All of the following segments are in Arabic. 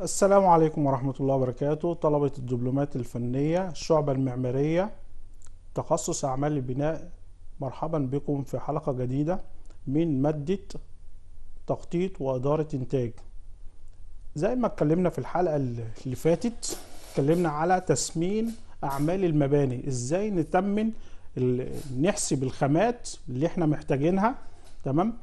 السلام عليكم ورحمة الله وبركاته طلبة الدبلومات الفنية الشعبة المعمارية تخصص أعمال البناء مرحبا بكم في حلقة جديدة من مادة تخطيط وإدارة إنتاج زي ما اتكلمنا في الحلقة اللي فاتت اتكلمنا على تسمين أعمال المباني ازاي نتمن نحسب الخامات اللي احنا محتاجينها تمام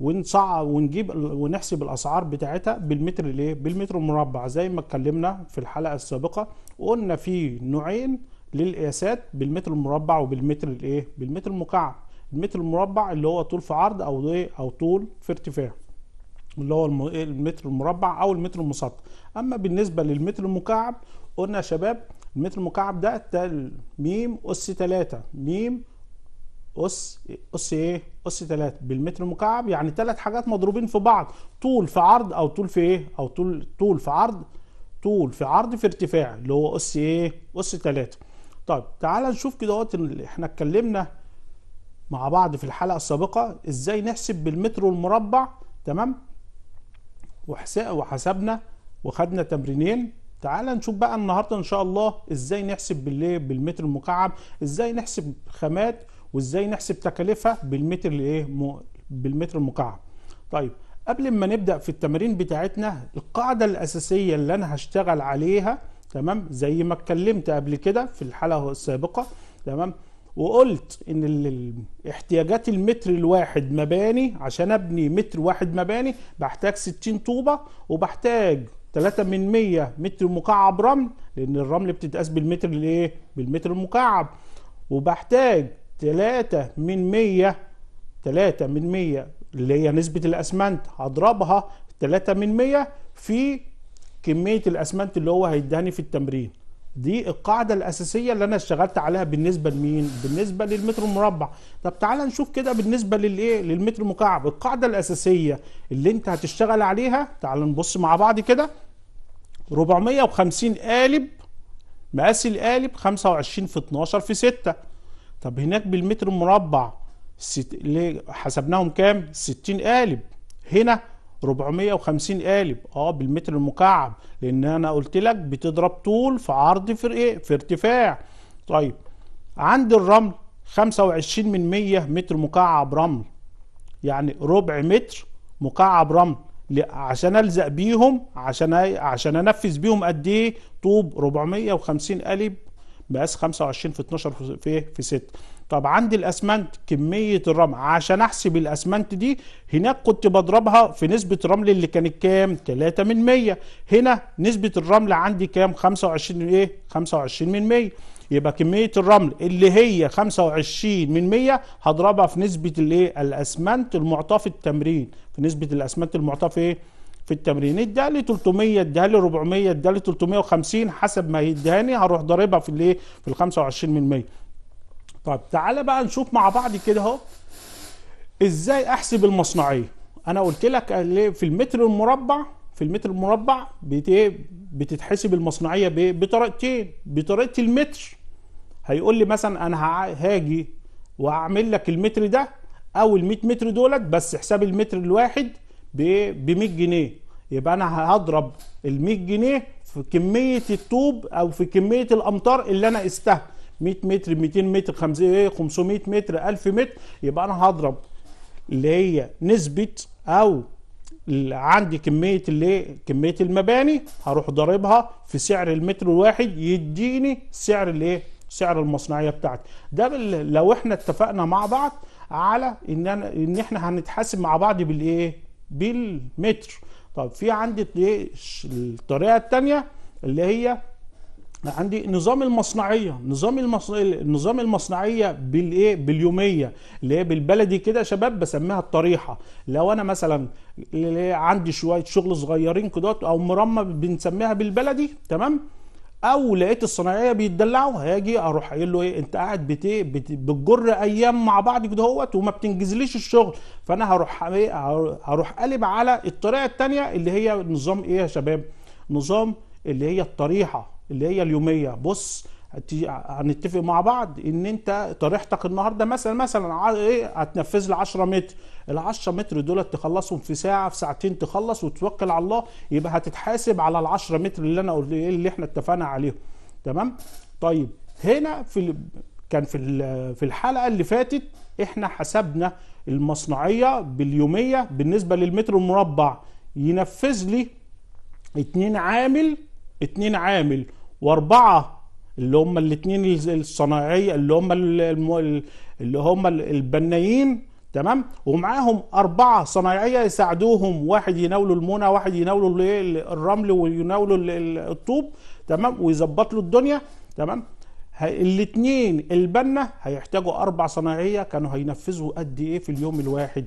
ونصعب ونجيب ونحسب الاسعار بتاعتها بالمتر ليه بالمتر المربع زي ما اتكلمنا في الحلقه السابقه وقلنا في نوعين للقياسات بالمتر المربع وبالمتر الايه بالمتر المكعب المتر المربع اللي هو طول في عرض او ايه او طول في ارتفاع اللي هو إيه؟ المتر المربع او المتر المسطح اما بالنسبه للمتر المكعب قلنا يا شباب المتر المكعب ده ميم اس 3 ميم اس اس ايه اس 3 بالمتر مكعب يعني ثلاث حاجات مضروبين في بعض طول في عرض او طول في ايه او طول طول في عرض طول في عرض في ارتفاع اللي هو اس ايه اس 3 طيب تعال نشوف كده اهوت احنا اتكلمنا مع بعض في الحلقه السابقه ازاي نحسب بالمتر المربع تمام وحسبنا وخدنا تمرينين تعال نشوف بقى النهارده ان شاء الله ازاي نحسب بالليه بالمتر المكعب ازاي نحسب خامات وازاي نحسب تكاليفها بالمتر الايه بالمتر المكعب طيب قبل ما نبدا في التمارين بتاعتنا القاعده الاساسيه اللي انا هشتغل عليها تمام زي ما اتكلمت قبل كده في الحلقه السابقه تمام وقلت ان احتياجات المتر الواحد مباني عشان ابني متر واحد مباني بحتاج 60 طوبه وبحتاج 3 من 100 متر مكعب رمل لان الرمل بتتقاس بالمتر الايه بالمتر المكعب وبحتاج 3 من 100 3 من 100 اللي هي نسبة الأسمنت هضربها 3 من 100 في كمية الأسمنت اللي هو هيداني في التمرين دي القاعدة الأساسية اللي أنا اشتغلت عليها بالنسبة لمين؟ بالنسبة للمتر المربع طب تعالى نشوف كده بالنسبة للإيه؟ للمتر المكعب القاعدة الأساسية اللي أنت هتشتغل عليها تعالى نبص مع بعض كده 450 قالب مقاس القالب 25 في 12 في 6 طب هناك بالمتر المربع ست... ليه حسبناهم كام 60 قالب هنا 450 قالب اه بالمتر المكعب لان انا قلت لك بتضرب طول في عرض في ايه في ارتفاع طيب عند الرمل 25 من 100 متر مكعب رمل يعني ربع متر مكعب رمل عشان الزق بيهم عشان عشان انفذ بيهم قد ايه طوب 450 قالب مقاس 25 في 12 في في 6 طب عندي الاسمنت كميه الرمل عشان احسب الاسمنت دي هناك كنت بضربها في نسبه الرمل اللي كانت كام 3 من 100 هنا نسبه الرمل عندي كام 25 ايه 25 من 100 يبقى كميه الرمل اللي هي 25 من 100 هضربها في نسبه الايه الاسمنت المعطاه في التمرين في نسبه الاسمنت المعطاه في ايه في التمرين ادالي 300 ادالي 400 ادالي 350 حسب ما يداني هروح ضاربها في الايه في ال 25% من طب تعالى بقى نشوف مع بعض كده اهو ازاي احسب المصنعيه انا قلت لك في المتر المربع في المتر المربع ايه؟ بتتحسب المصنعيه بطريقتين بطريقه المتر هيقول لي مثلا انا هاجي واعمل لك المتر ده او ال 100 متر دولت بس حساب المتر الواحد ب 100 جنيه يبقى انا هضرب ال 100 جنيه في كميه الطوب او في كميه الامطار اللي انا قستها 100 متر 200 متر 500 إيه، متر 1000 متر يبقى انا هضرب اللي هي نسبه او عندي كميه اللي إيه، كميه المباني هروح ضاربها في سعر المتر الواحد يديني سعر الايه سعر المصنعيه بتاعتي ده لو احنا اتفقنا مع بعض على ان انا ان احنا هنتحاسب مع بعض بالايه بالمتر طب في عندي ايه؟ الطريقه الثانيه اللي هي عندي نظام المصنعيه نظام المصنعيه نظام المصنعيه بالايه باليوميه اللي هي بالبلدي كده يا شباب بسميها الطريحه لو انا مثلا عندي شويه شغل صغيرين كده او مرمى بنسميها بالبلدي تمام او لقيت الصناعيه بيتدلعوا هاجي اروح قايل له ايه انت قاعد بتجر ايام مع بعض كده اهوت وما بتنجزليش الشغل فانا هروح ايه هروح قلب على الطريقه الثانيه اللي هي نظام ايه يا شباب نظام اللي هي الطريحه اللي هي اليوميه بص هنتفق مع بعض ان انت طريحتك النهارده مثلا مثلا ايه هتنفذ لي 10 متر ال 10 متر دول تخلصهم في ساعه في ساعتين تخلص وتوكل على الله يبقى هتتحاسب على ال 10 متر اللي انا قلت إيه، اللي احنا اتفقنا عليهم تمام طيب هنا في كان في في الحلقه اللي فاتت احنا حسبنا المصنعيه باليوميه بالنسبه للمتر المربع ينفذ لي اتنين عامل اتنين عامل واربعه اللي هم الاثنين الصناعيه اللي هم اللي هم البنايين تمام ومعاهم أربعة صنايعية يساعدوهم واحد يناولوا المونة واحد يناولوا الرمل ويناولوا الطوب تمام ويظبط له الدنيا تمام الاثنين البنا هيحتاجوا أربع صنايعية كانوا هينفذوا قد إيه في اليوم الواحد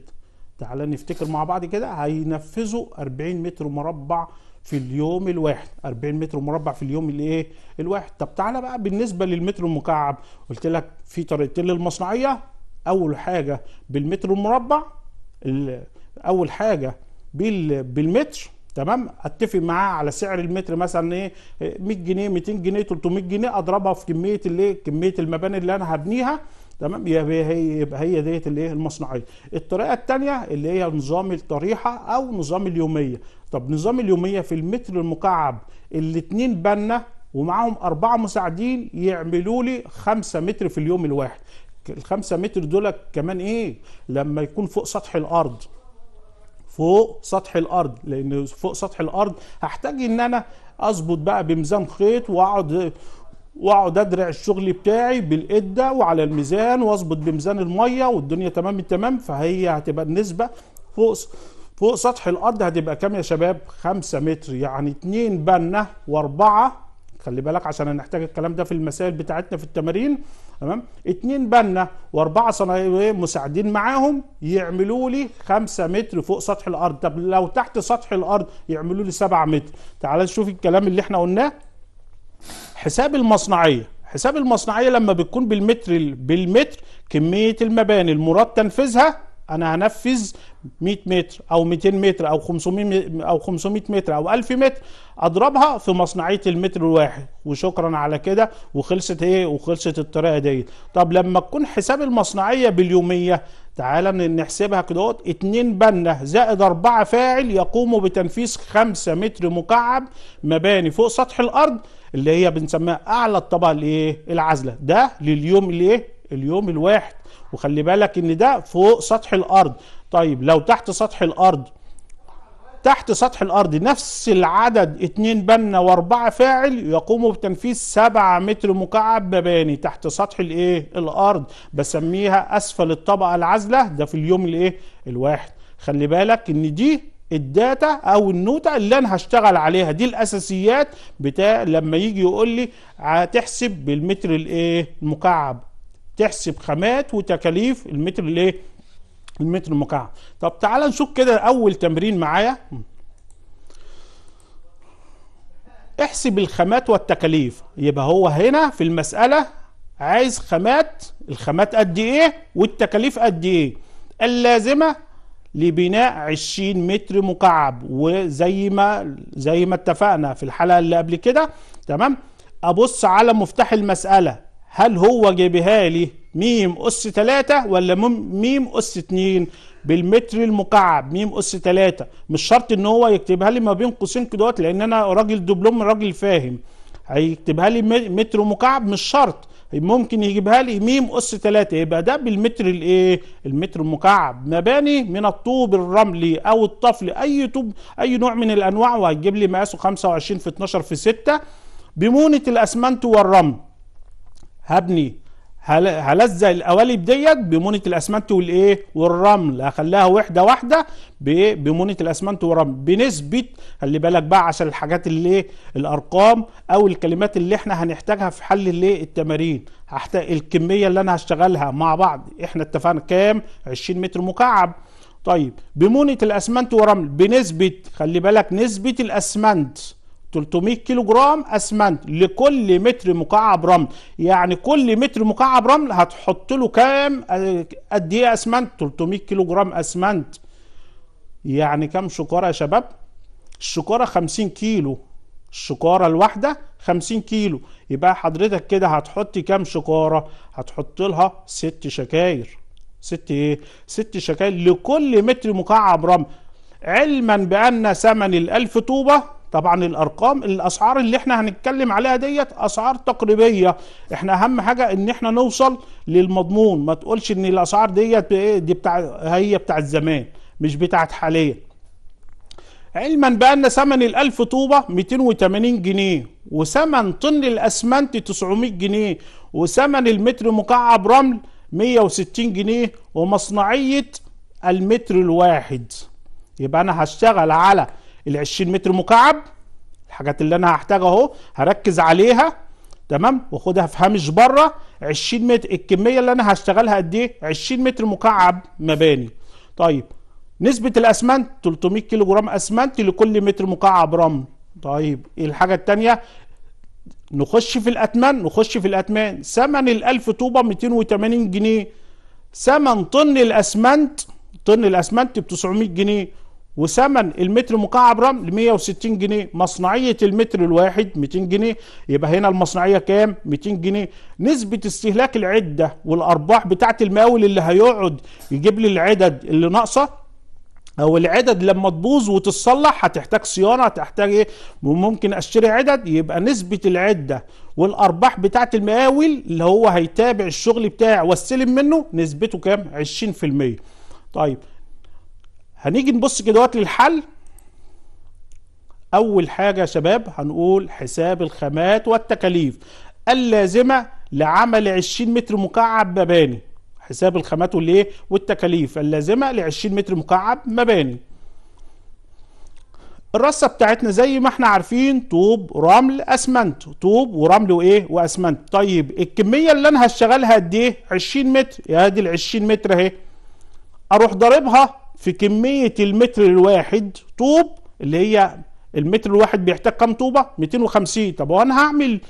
تعال نفتكر مع بعض كده هينفذوا 40 متر مربع في اليوم الواحد 40 متر مربع في اليوم الايه الواحد طب تعالى بقى بالنسبه للمتر المكعب قلت لك في طريقتين للمصنعيه اول حاجه بالمتر المربع اول حاجه بالمتر تمام اتفق معاه على سعر المتر مثلا ايه 100 جنيه 200 جنيه 300 جنيه اضربها في كميه الايه كميه المباني اللي انا هبنيها تمام يبقى هي ديت الايه المصنعيه الطريقه الثانيه اللي هي نظام الطريحه او نظام اليوميه طب نظام اليوميه في المتر المكعب الاثنين بنا ومعاهم أربعة مساعدين يعملوا لي خمسة متر في اليوم الواحد الخمسة متر دول كمان إيه لما يكون فوق سطح الأرض فوق سطح الأرض لأن فوق سطح الأرض هحتاج إن أنا أظبط بقى بميزان خيط وأقعد واقعد ادرع الشغل بتاعي بالاده وعلى الميزان واظبط بميزان الميه والدنيا تمام التمام فهي هتبقى النسبه فوق فوق سطح الارض هتبقى كام يا شباب 5 متر يعني 2 بنه واربعه خلي بالك عشان هنحتاج الكلام ده في المسائل بتاعتنا في التمارين تمام اتنين بنا واربعه صنايعيه مساعدين معاهم يعملوا لي 5 متر فوق سطح الارض طب لو تحت سطح الارض يعملوا لي 7 متر تعال نشوف الكلام اللي احنا قلناه حساب المصنعيه حساب المصنعيه لما بتكون بالمتر بالمتر كميه المباني المراد تنفيذها انا هنفذ 100 متر او 200 متر او 500 او 500 متر او 1000 متر اضربها في مصنعيه المتر الواحد وشكرا على كده وخلصت ايه وخلصت الطريقه ديت طب لما تكون حساب المصنعيه باليوميه تعالى نحسبها كده اتنين بنا زائد اربعه فاعل يقوموا بتنفيذ خمسة متر مكعب مباني فوق سطح الارض اللي هي بنسميها اعلى الطبقه الايه العازله ده لليوم الايه اليوم الواحد وخلي بالك ان ده فوق سطح الارض طيب لو تحت سطح الارض تحت سطح الارض نفس العدد اتنين بنا واربعه فاعل يقوموا بتنفيذ سبعة متر مكعب مباني تحت سطح الايه الارض بسميها اسفل الطبقه العازله ده في اليوم الايه الواحد خلي بالك ان دي الداتا او النوتة اللي انا هشتغل عليها دي الاساسيات بتاع لما يجي يقول لي هتحسب بالمتر الايه المكعب تحسب خامات وتكاليف المتر الايه المتر المكعب طب تعالى نشوف كده اول تمرين معايا احسب الخامات والتكاليف يبقى هو هنا في المسألة عايز خامات الخامات قد ايه والتكاليف قد ايه اللازمة لبناء 20 متر مكعب وزي ما زي ما اتفقنا في الحلقة اللي قبل كده تمام ابص على مفتاح المسألة هل هو جايبها لي ميم أس 3 ولا ميم أس 2 بالمتر المكعب ميم أس 3 مش شرط إن هو يكتبها لي ما بين قوسين كدوت لأن أنا راجل دبلوم راجل فاهم هيكتبها لي متر مكعب مش شرط ممكن يجيبها لي ميم اس 3 يبقى ده بالمتر الايه المتر المكعب مباني من الطوب الرملي او الطفل اي طوب اي نوع من الانواع وهتجيب لي مقاسه 25 في 12 في 6 بمونه الاسمنت والرمل هبني هلزق القوالب ديت بمونه الاسمنت والايه والرمل هخليها وحده واحده بمونه الاسمنت والرمل بنسبه خلي بالك بقى عشان الحاجات اللي إيه؟ الارقام او الكلمات اللي احنا هنحتاجها في حل الايه التمارين هحتاج الكميه اللي انا هشتغلها مع بعض احنا اتفقنا كام 20 متر مكعب طيب بمونه الاسمنت والرمل بنسبه خلي بالك نسبه الاسمنت 300 كيلو جرام اسمنت لكل متر مكعب رمل يعني كل متر مكعب رمل هتحط له كام أه، قد ايه اسمنت 300 كيلو جرام اسمنت يعني كام شكاره يا شباب الشكاره 50 كيلو الشكاره الواحده 50 كيلو يبقى حضرتك كده هتحط كام شكاره هتحط لها ست شكاير ست ايه ست شكاير لكل متر مكعب رمل علما بان ثمن ال1000 طوبه طبعا الارقام الاسعار اللي احنا هنتكلم عليها ديت اسعار تقريبيه احنا اهم حاجه ان احنا نوصل للمضمون ما تقولش ان الاسعار ديت دي بتاع هي بتاعت زمان مش بتاعت حاليا علما بان ثمن ال1000 طوبه 280 جنيه وثمن طن الاسمنت 900 جنيه وثمن المتر مكعب رمل 160 جنيه ومصنعيه المتر الواحد يبقى انا هشتغل على ال 20 متر مكعب الحاجات اللي انا هحتاجها اهو هركز عليها تمام واخدها في هامش بره 20 متر الكميه اللي انا هشتغلها قد ايه 20 متر مكعب مباني طيب نسبه الاسمنت 300 كيلو جرام اسمنت لكل متر مكعب رمل طيب إيه الحاجه الثانيه نخش في الاتمان نخش في الاتمان ثمن ال1000 طوبه 280 جنيه ثمن طن الاسمنت طن الاسمنت ب 900 جنيه وثمن المتر مكعب رمل 160 جنيه مصنعية المتر الواحد 200 جنيه يبقى هنا المصنعية كام 200 جنيه نسبة استهلاك العدة والأرباح بتاعة المقاول اللي هيقعد يجيب لي العدد اللي ناقصة او العدد لما تبوظ وتتصلح هتحتاج صيانه هتحتاج ايه وممكن اشتري عدد يبقى نسبه العده والارباح بتاعه المقاول اللي هو هيتابع الشغل بتاعي واستلم منه نسبته كام 20% طيب هنيجي نبص كده دلوقتي للحل اول حاجه يا شباب هنقول حساب الخامات والتكاليف اللازمه لعمل 20 متر مكعب مباني حساب الخامات والايه والتكاليف اللازمه ل 20 متر مكعب مباني الرصه بتاعتنا زي ما احنا عارفين طوب رمل اسمنت طوب ورمل وايه واسمنت طيب الكميه اللي انا هشتغلها قد ايه 20 متر يا ادي ال 20 متر اهي اروح ضاربها في كمية المتر الواحد طوب اللي هي المتر الواحد بيحتاج كام طوبة 250 طب وانا هعمل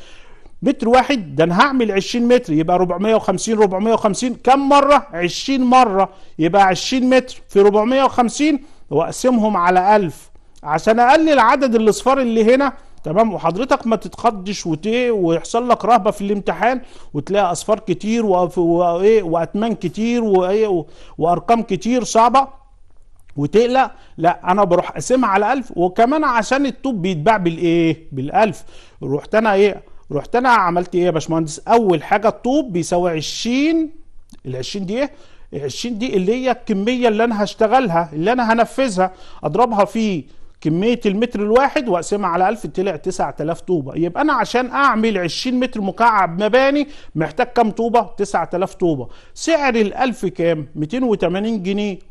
متر واحد ده انا هعمل 20 متر يبقى 450 450 كم مرة 20 مرة يبقى 20 متر في 450 واقسمهم على 1000 عشان اقلل عدد الاصفار اللي هنا تمام وحضرتك ما تتخضش وتيه ويحصل لك رهبه في الامتحان وتلاقي اصفار كتير وايه واتمان كتير وايه وارقام كتير صعبه وتقلق لا انا بروح قاسمها على 1000 وكمان عشان الطوب بيتباع بالايه بال1000 رحت انا ايه رحت انا عملت ايه يا باشمهندس اول حاجه الطوب بيساوي 20 ال 20 دي ايه 20 دي اللي هي الكميه اللي انا هشتغلها اللي انا هنفذها اضربها في كميه المتر الواحد واقسمها على 1000 طلع 9000 طوبه يبقى انا عشان اعمل 20 متر مكعب مباني محتاج كام طوبه 9000 طوبه سعر ال1000 كام 280 جنيه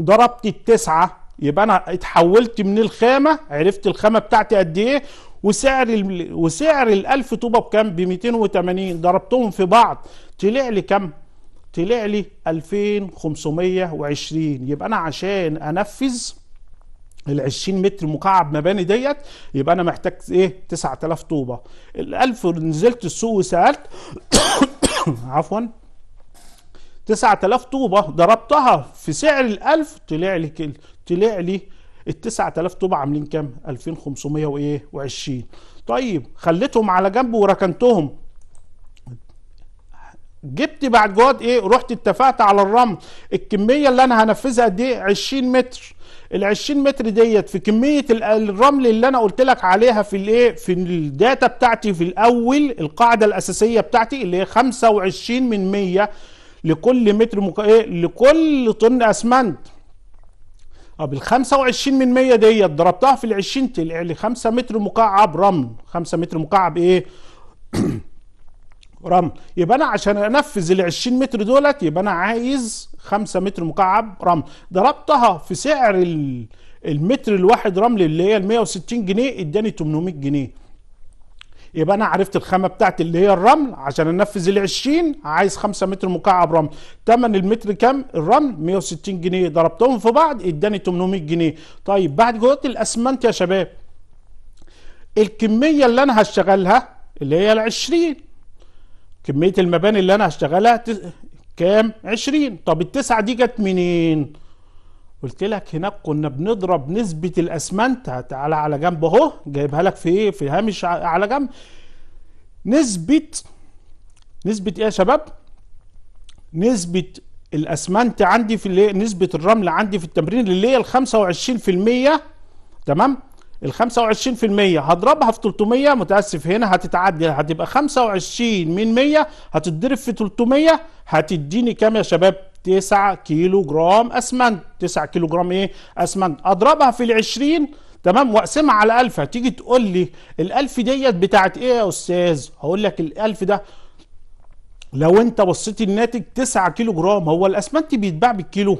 ضربت التسعة يبقى انا اتحولت من الخامة عرفت الخامة بتاعتي قد ايه وسعر ال... وسعر ال1000 طوبة بكام ب 280 ضربتهم في بعض طلع لي كام طلع لي 2520 يبقى انا عشان انفذ ال 20 متر مكعب مباني ديت يبقى انا محتاج ايه 9000 طوبه ال 1000 نزلت السوق وسالت عفوا 9000 طوبة ضربتها في سعر ال1000 طلع لي كل طلع لي ال 9000 طوبة عاملين كام؟ 2500 وإيه؟ و20 طيب خليتهم على جنب وركنتهم جبت بعد جواد ايه رحت اتفقت على الرمل الكميه اللي انا هنفذها قد ايه 20 متر ال 20 متر ديت في كميه الرمل اللي انا قلت لك عليها في الايه في الداتا بتاعتي في الاول القاعده الاساسيه بتاعتي اللي هي 25 من 100 لكل متر مك... ايه لكل طن اسمنت طب ال 25 من 100 ديت ضربتها في ال 20 تلقى لي 5 متر مكعب رمل 5 متر مكعب ايه رمل يبقى انا عشان انفذ ال 20 متر دولت يبقى انا عايز 5 متر مكعب رمل ضربتها في سعر ال... المتر الواحد رمل اللي هي ال 160 جنيه اداني 800 جنيه يبقى انا عرفت الخامه بتاعتي اللي هي الرمل عشان انفذ ال 20 عايز 5 متر مكعب رمل ثمن المتر كام الرمل 160 جنيه ضربتهم في بعض اداني 800 جنيه طيب بعد جهد الاسمنت يا شباب الكميه اللي انا هشتغلها اللي هي ال 20 كميه المباني اللي انا هشتغلها كام 20 طب التسعه دي جت منين قلت لك هناك كنا بنضرب نسبة الأسمنت تعالى على جنب أهو جايبها لك في إيه في هامش على جنب نسبة نسبة إيه يا شباب؟ نسبة الأسمنت عندي في اللي نسبة الرمل عندي في التمرين اللي هي ال 25% تمام؟ ال 25% هضربها في 300 متأسف هنا هتتعدي هتبقى 25 من 100 هتتضرب في 300 هتديني كام يا شباب؟ 9 كيلو جرام اسمنت 9 كيلو جرام ايه اسمنت اضربها في ال20 تمام واقسمها على 1000 هتيجي تقول لي ال1000 ديت بتاعت ايه يا استاذ هقول لك ال1000 ده لو انت بصيت الناتج 9 كيلو جرام هو الاسمنت بيتباع بالكيلو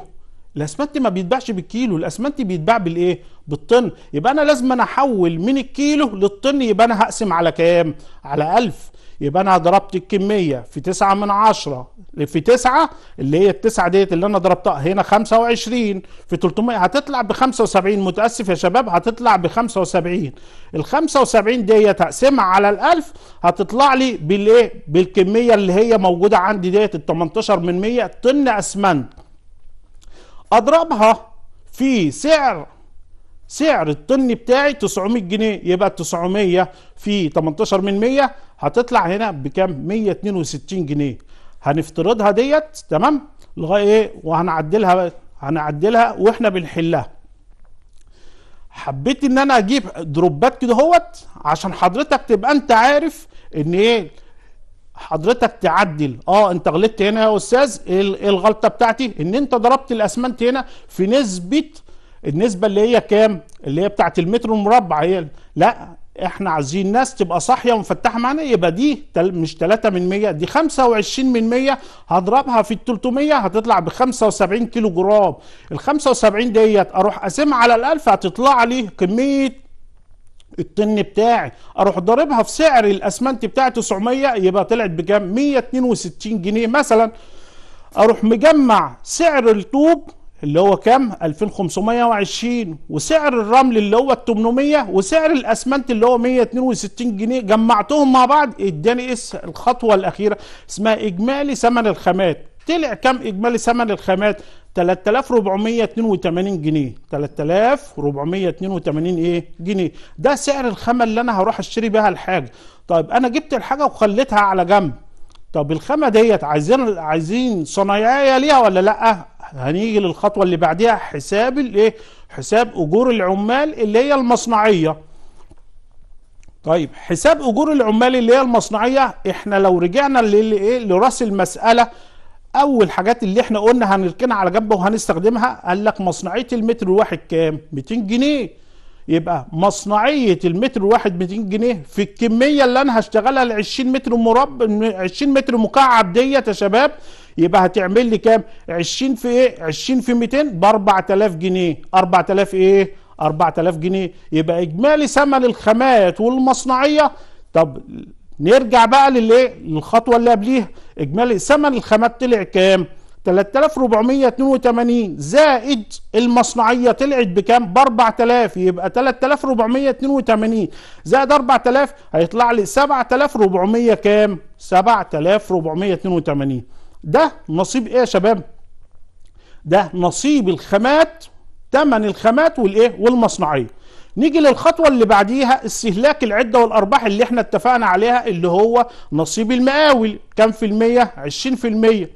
الاسمنت ما بيتباعش بالكيلو الاسمنت بيتباع بالايه بالطن يبقى انا لازم انا احول من الكيلو للطن يبقى انا هقسم على كام على 1000 يبقى انا ضربت الكميه في 9 من 10 في 9 اللي هي التسعه ديت اللي انا ضربتها هنا 25 في 300 هتطلع ب 75 متاسف يا شباب هتطلع ب 75 ال 75 ديت هقسمها على ال 1000 هتطلع لي بالايه؟ بالكميه اللي هي موجوده عندي ديت ال 18 من 100 طن اسمنت اضربها في سعر سعر الطن بتاعي 900 جنيه يبقى 900 في 18 من 100 هتطلع هنا بكام 162 جنيه هنفترضها ديت تمام لغايه ايه وهنعدلها هنعدلها واحنا بنحلها حبيت ان انا اجيب دروبات كده هوت عشان حضرتك تبقى انت عارف ان ايه حضرتك تعدل اه انت غلطت هنا يا استاذ ايه, إيه الغلطه بتاعتي ان انت ضربت الاسمنت هنا في نسبه النسبه اللي هي كام اللي هي بتاعت المتر المربع هي لا احنا عايزين ناس تبقى صاحيه ومفتحه معانا يبقى دي مش 3 من 100 دي 25 من 100 هضربها في ال 300 هتطلع ب 75 كيلو جرام ال 75 ديت اروح قاسمها على ال 1000 هتطلع لي كميه الطن بتاعي اروح ضاربها في سعر الاسمنت بتاعي 900 يبقى طلعت بكام 162 جنيه مثلا اروح مجمع سعر الطوب اللي هو كام 2520 وسعر الرمل اللي هو 800 وسعر الاسمنت اللي هو 162 جنيه جمعتهم مع بعض اداني الخطوه الاخيره اسمها اجمالي ثمن الخامات طلع كام اجمالي ثمن الخامات 3482 جنيه 3482 ايه جنيه ده سعر الخامه اللي انا هروح اشتري بها الحاجه طيب انا جبت الحاجه وخليتها على جنب طب الخامه ديت عايزين عايزين صنايعيه ليها ولا لا هنيجي للخطوه اللي بعديها حساب الايه حساب اجور العمال اللي هي المصنعيه طيب حساب اجور العمال اللي هي المصنعيه احنا لو رجعنا للايه لراس المساله اول حاجات اللي احنا قلنا هنركنها على جنب وهنستخدمها قال لك مصنعيه المتر الواحد كام 200 جنيه يبقى مصنعيه المتر الواحد 200 جنيه في الكميه اللي انا هشتغلها ال 20 متر مربع 20 متر مكعب ديت يا شباب يبقى هتعمل لي كام 20 في ايه 20 في 200 ب 4000 جنيه 4000 ايه 4000 جنيه يبقى اجمالي ثمن الخامات والمصنعيه طب نرجع بقى للايه للخطوه اللي قبليها اجمالي ثمن الخامات طلع كام 3482 زائد المصنعية طلعت بكام؟ ب 4000 يبقى 3482 زائد 4000 هيطلع لي 7400 كام؟ 7482 ده نصيب ايه يا شباب ده نصيب الخامات تمن الخامات والايه والمصنعيه نيجي للخطوة اللي بعديها استهلاك العدة والأرباح اللي احنا اتفقنا عليها اللي هو نصيب المقاول كام في المية؟ عشرين في المية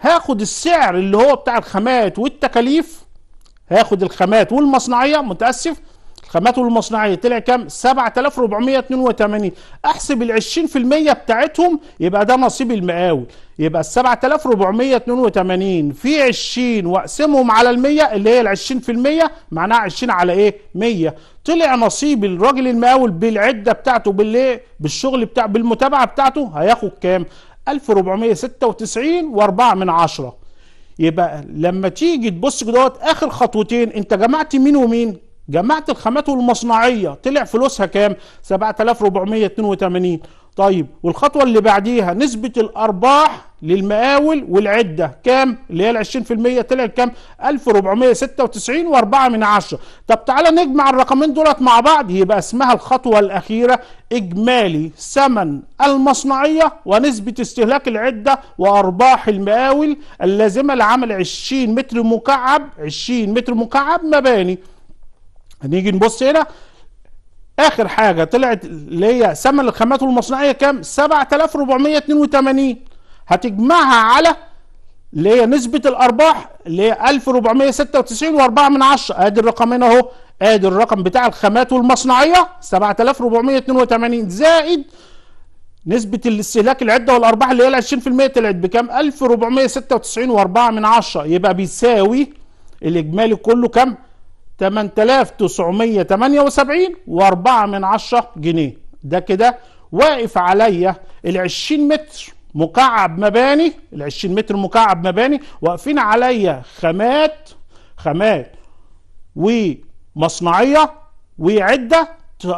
هاخد السعر اللي هو بتاع الخامات والتكاليف هاخد الخامات والمصنعية متأسف الخامات المصنعيه طلع كام 7482 احسب ال 20% بتاعتهم يبقى ده نصيب المقاول يبقى ال 7482 في 20 واقسمهم على ال 100 اللي هي ال 20% معناها 20 على ايه 100 طلع نصيب الراجل المقاول بالعده بتاعته بالايه بالشغل بتاع بالمتابعه بتاعته هياخد كام 1496 و4 من 10 يبقى لما تيجي تبص دوت اخر خطوتين انت جمعت مين ومين جمعت الخامات والمصنعيه طلع فلوسها كام 7482 طيب والخطوه اللي بعديها نسبه الارباح للمقاول والعده كام اللي هي ال 20% طلعت كام 1496 و4 من 10 طب تعالى نجمع الرقمين دولت مع بعض يبقى اسمها الخطوه الاخيره اجمالي ثمن المصنعيه ونسبه استهلاك العده وارباح المقاول اللازمه لعمل 20 متر مكعب 20 متر مكعب مباني هنيجي نبص هنا اخر حاجه طلعت اللي هي ثمن الخامات والمصنعيه كام 7482 هتجمعها على اللي هي نسبه الارباح اللي هي 1496 و4 من 10 ادي الرقمين اهو ادي الرقم بتاع الخامات والمصنعيه 7482 زائد نسبة الاستهلاك العدة والأرباح اللي هي ال 20% طلعت بكام؟ 1496 و4 من 10 يبقى بيساوي الإجمالي كله كام؟ 8978 و4 من عشرة جنيه ده كده واقف عليا ال 20 متر مكعب مباني ال 20 متر مكعب مباني واقفين عليا خامات خامات ومصنعية وعدة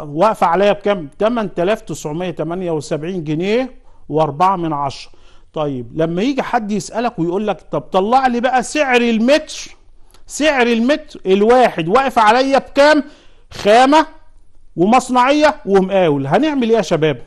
واقفة عليا بكام 8978 جنيه و4 من عشرة طيب لما يجي حد يسألك ويقول لك طب طلع لي بقى سعر المتر سعر المتر الواحد واقف عليا بكام خامه ومصنعيه ومقاول هنعمل ايه يا شباب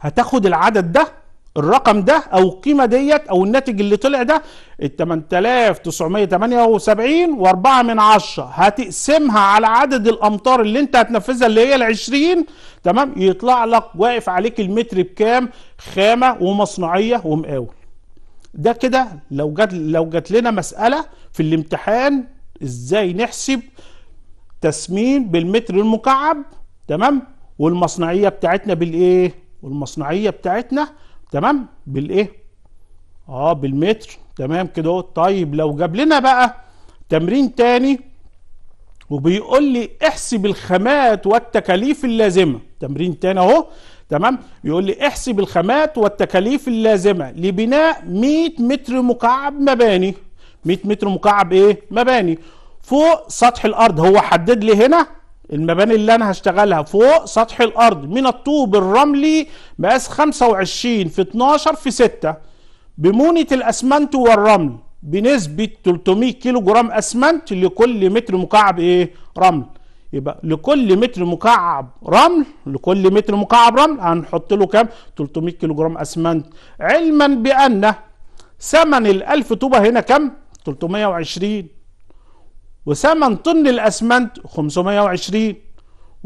هتاخد العدد ده الرقم ده او القيمه ديت او الناتج اللي طلع ده ال 8978 و4 من 10 هتقسمها على عدد الامتار اللي انت هتنفذها اللي هي ال 20 تمام يطلع لك واقف عليك المتر بكام خامه ومصنعيه ومقاول ده كده لو جت لو جت لنا مساله في الامتحان ازاي نحسب تسمين بالمتر المكعب تمام والمصنعيه بتاعتنا بالايه والمصنعيه بتاعتنا تمام بالايه اه بالمتر تمام كده طيب لو جاب لنا بقى تمرين تاني وبيقول لي احسب الخامات والتكاليف اللازمه تمرين تاني اهو تمام يقول لي احسب الخامات والتكاليف اللازمه لبناء 100 متر مكعب مباني 100 متر مكعب ايه مباني فوق سطح الارض هو حدد لي هنا المباني اللي انا هشتغلها فوق سطح الارض من الطوب الرملي مقاس 25 في 12 في 6 بمونة الاسمنت والرمل بنسبة 300 كيلو جرام اسمنت لكل متر مكعب ايه رمل يبقى لكل متر مكعب رمل لكل متر مكعب رمل هنحط له كام 300 كيلو جرام اسمنت علما بان ثمن ال1000 طوبه هنا كام 320 وثمن طن الاسمنت 520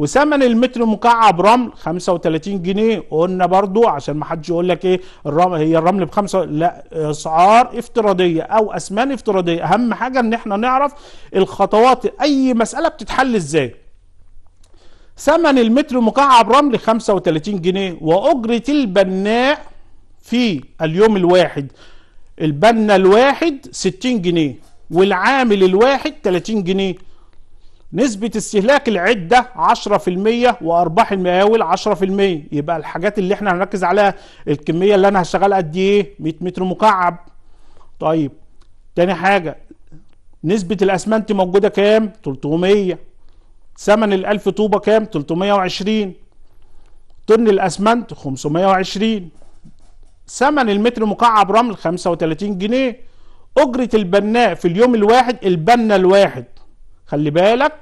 وثمن المتر مكعب رمل 35 جنيه قلنا برضو عشان ما حدش يقول لك ايه الرمل هي الرمل بخمسه لا اسعار افتراضيه او اسمان افتراضيه اهم حاجه ان احنا نعرف الخطوات اي مساله بتتحل ازاي ثمن المتر مكعب رمل 35 جنيه واجره البناء في اليوم الواحد البنا الواحد 60 جنيه والعامل الواحد 30 جنيه نسبة استهلاك العدة 10% وأرباح المقاول 10% يبقى الحاجات اللي احنا هنركز عليها الكمية اللي أنا هشتغلها قد إيه 100 متر مكعب طيب تاني حاجة نسبة الأسمنت موجودة كام 300 ثمن ال 1000 طوبة كام 320 طن الأسمنت 520 ثمن المتر مكعب رمل 35 جنيه أجرة البناء في اليوم الواحد البنا الواحد خلي بالك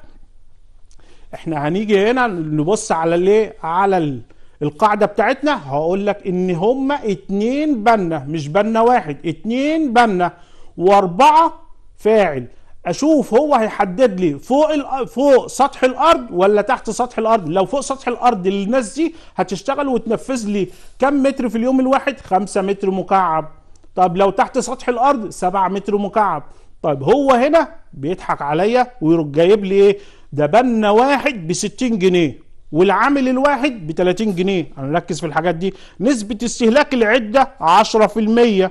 احنا هنيجي هنا نبص على الايه على القاعده بتاعتنا هقول لك ان هما اتنين بنا مش بنا واحد اتنين بنا واربعه فاعل اشوف هو هيحدد لي فوق فوق سطح الارض ولا تحت سطح الارض لو فوق سطح الارض الناس دي هتشتغل وتنفذ لي كم متر في اليوم الواحد 5 متر مكعب طب لو تحت سطح الارض 7 متر مكعب طيب هو هنا بيضحك عليا ويروح جايب لي ايه ده بنا واحد ب 60 جنيه والعامل الواحد ب 30 جنيه انا نركز في الحاجات دي نسبة استهلاك العدة 10%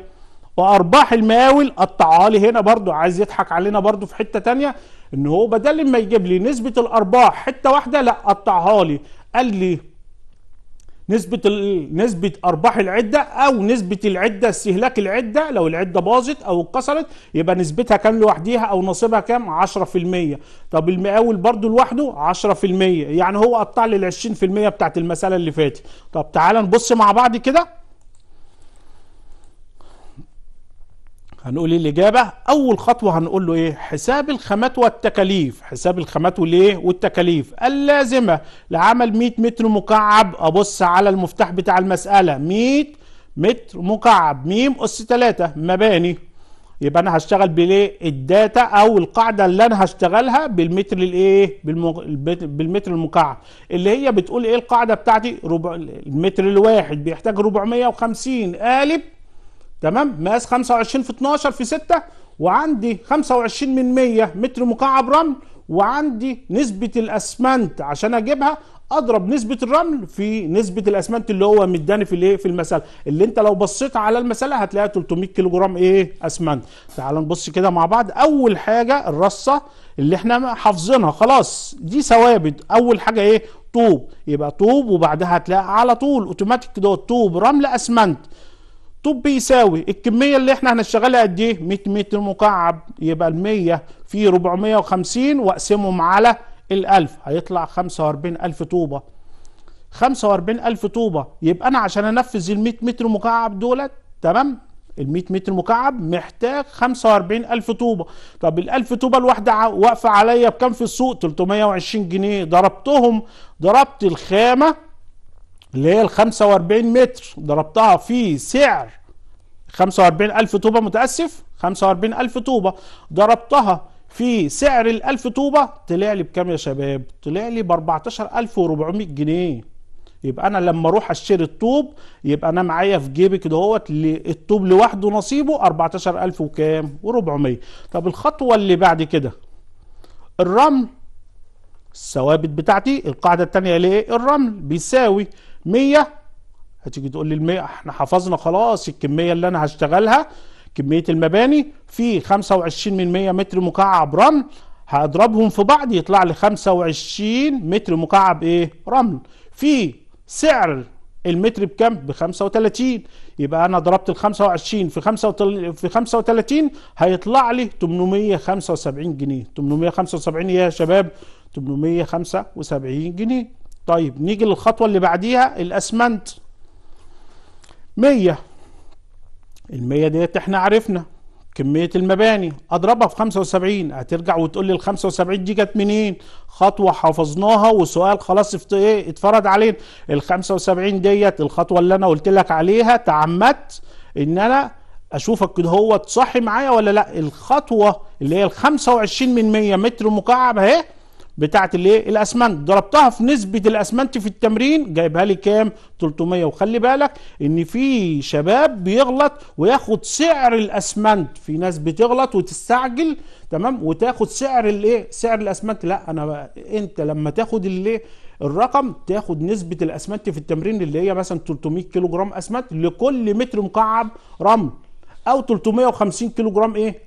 وارباح المقاول قطعها لي هنا برضو عايز يضحك علينا برضو في حتة تانية ان هو بدل ما يجيب لي نسبة الارباح حتة واحدة لا قطعها لي قال لي نسبة نسبة أرباح العدة أو نسبة العدة استهلاك العدة لو العدة باظت أو اتكسرت يبقى نسبتها كام لوحديها أو نصيبها كام 10% طب المقاول برضو لوحده 10% يعني هو قطع لي ال 20% بتاعت المسألة اللي فاتت طب تعالى نبص مع بعض كده هنقول ايه الاجابه اول خطوه هنقول له ايه حساب الخامات والتكاليف حساب الخامات والايه والتكاليف اللازمه لعمل 100 متر مكعب ابص على المفتاح بتاع المساله 100 متر مكعب م اس 3 مباني يبقى انا هشتغل بالايه الداتا او القاعده اللي انا هشتغلها بالمتر الايه بالمتر المكعب اللي هي بتقول ايه القاعده بتاعتي ربع المتر الواحد بيحتاج 450 قالب تمام مقاس 25 في 12 في 6 وعندي 25 من 100 متر مكعب رمل وعندي نسبة الأسمنت عشان أجيبها أضرب نسبة الرمل في نسبة الأسمنت اللي هو مداني في الإيه في المسألة اللي أنت لو بصيت على المسألة هتلاقيها 300 كيلو جرام إيه أسمنت تعال نبص كده مع بعض أول حاجة الرصة اللي إحنا حافظينها خلاص دي ثوابت أول حاجة إيه طوب يبقى طوب وبعدها هتلاقي على طول أوتوماتيك ده طوب رمل أسمنت طب بيساوي الكمية اللي احنا هنشتغلها قد ايه 100 متر مكعب يبقى ال 100 في 450 واقسمهم على ال 1000 هيطلع 45000 طوبة 45000 طوبة يبقى انا عشان انفذ ال 100 متر مكعب دولت تمام ال 100 متر مكعب محتاج 45000 طوبة طب ال 1000 طوبة الواحدة واقفة عليا بكام في السوق 320 جنيه ضربتهم ضربت الخامة اللي هي ال 45 متر ضربتها في سعر 45000 طوبة متأسف 45000 طوبة ضربتها في سعر ال 1000 طوبة طلع لي بكام يا شباب؟ طلع لي ب 14400 جنيه يبقى انا لما اروح اشتري الطوب يبقى انا معايا في جيبي كده اهوت الطوب لوحده نصيبه 14000 وكام؟ و400 طب الخطوة اللي بعد كده الرمل الثوابت بتاعتي القاعدة الثانيه اللي إيه؟ الرمل بيساوي 100 هتيجي تقول لي المية احنا حفظنا خلاص الكميه اللي انا هشتغلها كميه المباني في 25 من 100 متر مكعب رمل هضربهم في بعض يطلع لي 25 متر مكعب ايه رمل في سعر المتر بكام ب 35 يبقى انا ضربت ال 25 في 35 في 35 هيطلع لي 875 جنيه 875 ايه يا شباب 875 جنيه طيب نيجي للخطوة اللي بعديها الأسمنت مية المية ديت احنا عرفنا كمية المباني أضربها في 75 هترجع وتقول لي ال 75 دي جت منين؟ خطوة حفظناها وسؤال خلاص افت ايه اتفرض علينا ال 75 ديت الخطوة اللي أنا قلت لك عليها تعمدت إن أنا أشوفك كده هو تصحي معايا ولا لأ؟ الخطوة اللي هي ال 25 من 100 متر مكعب أهي بتاعت الايه الاسمنت ضربتها في نسبه الاسمنت في التمرين جايبها لي كام 300 وخلي بالك ان في شباب بيغلط وياخد سعر الاسمنت في ناس بتغلط وتستعجل تمام وتاخد سعر الايه سعر الاسمنت لا انا بقى انت لما تاخد الايه الرقم تاخد نسبة الأسمنت في التمرين اللي هي مثلا 300 كيلو جرام أسمنت لكل متر مكعب رمل أو 350 كيلو جرام إيه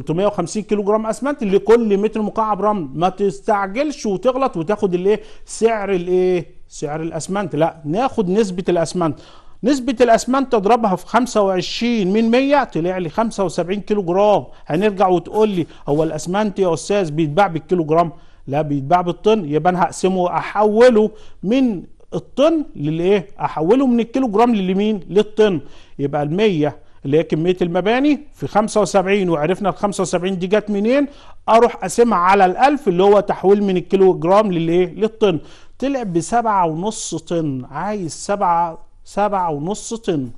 350 كيلو جرام اسمنت لكل متر مكعب رمل ما تستعجلش وتغلط وتاخد الايه سعر الايه سعر الاسمنت لا ناخد نسبه الاسمنت نسبة الأسمنت تضربها في 25 من 100 طلع لي 75 كيلو جرام هنرجع وتقول لي هو الأسمنت يا أستاذ بيتباع بالكيلو جرام لا بيتباع بالطن يبقى أنا هقسمه أحوله من الطن للايه؟ أحوله من الكيلو جرام للمين؟ للطن يبقى ال 100 اللي هي كميه المباني في 75 وعرفنا ال 75 دي جت منين اروح اقسمها على ال1000 اللي هو تحويل من الكيلو جرام للايه للطن طلع ب 7.5 طن عايز سبعة سبعة طن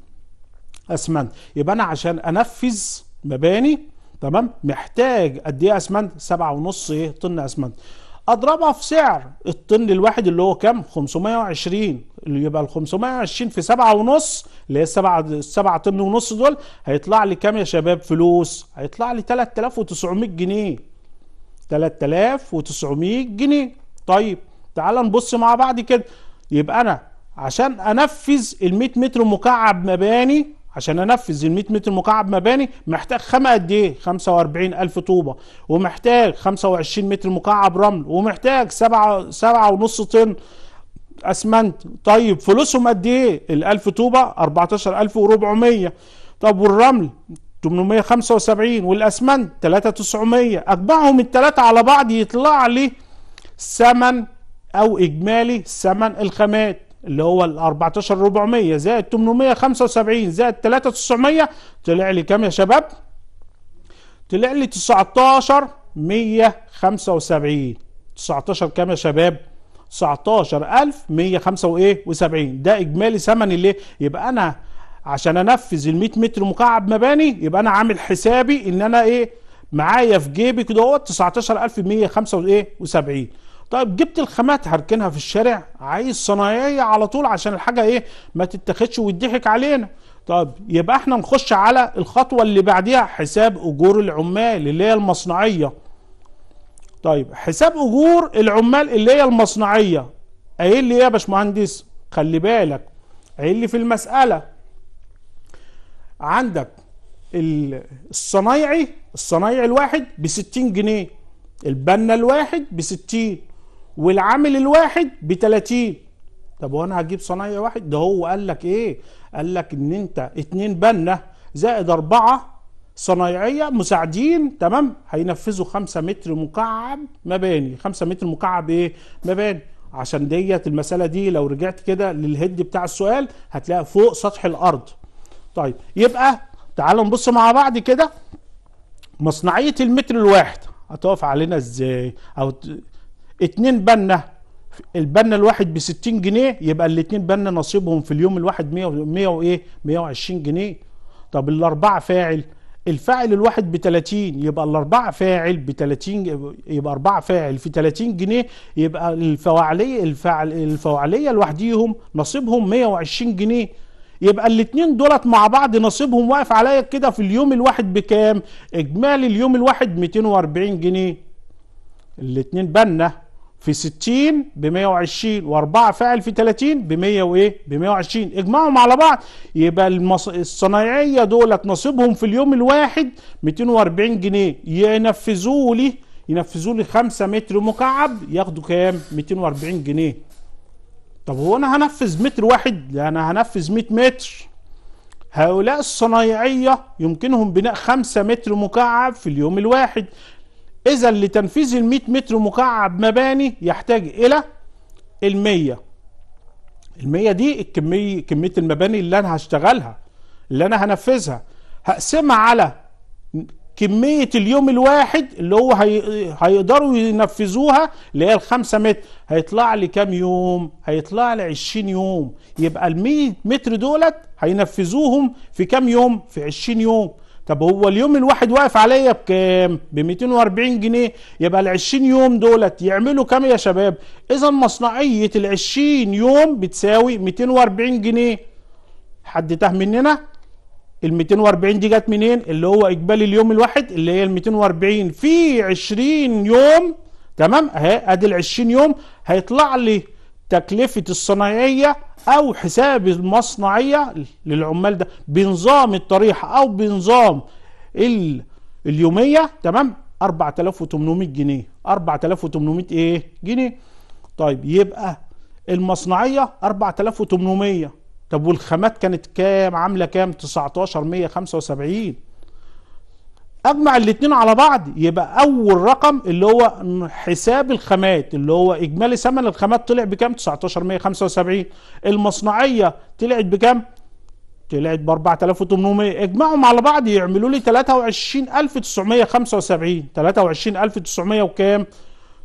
اسمنت يبقى انا عشان انفذ مباني تمام محتاج قد ايه اسمنت 7.5 ايه طن اسمنت اضربها في سعر الطن الواحد اللي هو كام 520 اللي يبقى ال 520 في 7 ونص اللي هي السبعة السبعة طن ونص دول هيطلع لي كام يا شباب فلوس هيطلع لي 3900 جنيه 3900 جنيه طيب تعال نبص مع بعض كده يبقى انا عشان انفذ ال 100 متر مكعب مباني عشان انفذ ال 100 متر مكعب مباني محتاج خامه قد ايه 45000 طوبه ومحتاج 25 متر مكعب رمل ومحتاج 7 7 ونص طن اسمنت طيب فلوسهم قد ايه ال 1000 طوبه 14400 طب والرمل 875 والاسمنت 3900 اجمعهم الثلاثه على بعض يطلع لي ثمن او اجمالي ثمن الخامات اللي هو ال 14400 زائد 875 زائد 3900 طلع لي كام يا شباب؟ طلع لي 19175 19 كام يا شباب؟ 19175 ده اجمالي ثمن الايه؟ يبقى انا عشان انفذ ال 100 متر مكعب مباني يبقى انا عامل حسابي ان انا ايه؟ معايا في جيبي كده 19175 طيب جبت الخامات هركنها في الشارع عايز صنايعيه على طول عشان الحاجه ايه ما تتاخدش وتضحك علينا طيب يبقى احنا نخش على الخطوه اللي بعديها حساب اجور العمال اللي هي المصنعيه طيب حساب اجور العمال اللي هي المصنعيه قايل لي ايه يا باشمهندس خلي بالك قايل لي في المساله عندك الصنايعي الصنايعي الواحد ب 60 جنيه البنا الواحد ب 60 والعامل الواحد ب 30 طب وانا هجيب صنايعي واحد ده هو قال لك ايه قال لك ان انت اتنين بنا زائد اربعه صنايعيه مساعدين تمام هينفذوا 5 متر مكعب مباني 5 متر مكعب ايه مباني عشان ديت المساله دي لو رجعت كده للهيد بتاع السؤال هتلاقي فوق سطح الارض طيب يبقى تعالوا نبص مع بعض كده مصنعيه المتر الواحد هتقف علينا ازاي او اتنين بنا البنا الواحد ب 60 جنيه يبقى الاتنين بنا نصيبهم في اليوم الواحد 100 100 وايه 120 جنيه طب الاربعة فاعل الفاعل الواحد ب 30 يبقى الاربعة فاعل ب 30 يبقى اربعة فاعل في 30 جنيه يبقى الفواعلية الفاعل الفواعلية لوحديهم نصيبهم 120 جنيه يبقى الاتنين دولت مع بعض نصيبهم واقف عليا كده في اليوم الواحد بكام اجمالي اليوم الواحد 240 جنيه الاتنين بنا في 60 ب 120 و4 فاعل في 30 ب 100 وايه ب 120 اجمعهم على بعض يبقى المص... الصنايعيه دولت نصيبهم في اليوم الواحد 240 جنيه ينفذوا لي ينفذوا لي 5 متر مكعب ياخدوا كام 240 جنيه طب هو انا هنفذ متر واحد لا انا هنفذ 100 متر هؤلاء الصنايعية يمكنهم بناء 5 متر مكعب في اليوم الواحد إذا لتنفيذ ال 100 متر مكعب مباني يحتاج إلى ال 100 ال 100 دي الكمية كمية المباني اللي أنا هشتغلها اللي أنا هنفذها هقسمها على كمية اليوم الواحد اللي هو هي... هيقدروا ينفذوها اللي هي 5 متر هيطلع لي كام يوم هيطلع لي 20 يوم يبقى 100 متر دولت هينفذوهم في كام يوم في 20 يوم طب هو اليوم الواحد واقف عليا بكام ب 240 جنيه يبقى ال 20 يوم دولت يعملوا كام يا شباب اذا مصنعيه ال 20 يوم بتساوي 240 جنيه حد تاه مننا ال 240 دي جت منين اللي هو اجبالي اليوم الواحد اللي هي ال 240 في 20 يوم تمام اهي ادي ال 20 يوم هيطلع لي تكلفه الصنايعيه او حساب المصنعيه للعمال ده بنظام الطريحه او بنظام اليوميه تمام 4800 جنيه 4800 ايه جنيه طيب يبقى المصنعيه 4800 طب والخامات كانت كام عامله كام 1975 اجمع الاثنين على بعض يبقى اول رقم اللي هو حساب الخامات اللي هو اجمالي ثمن الخامات طلع بكام 1975 المصنعيه طلعت بكام طلعت ب 4800 اجمعهم على بعض يعملوا لي 23975 23900 وكام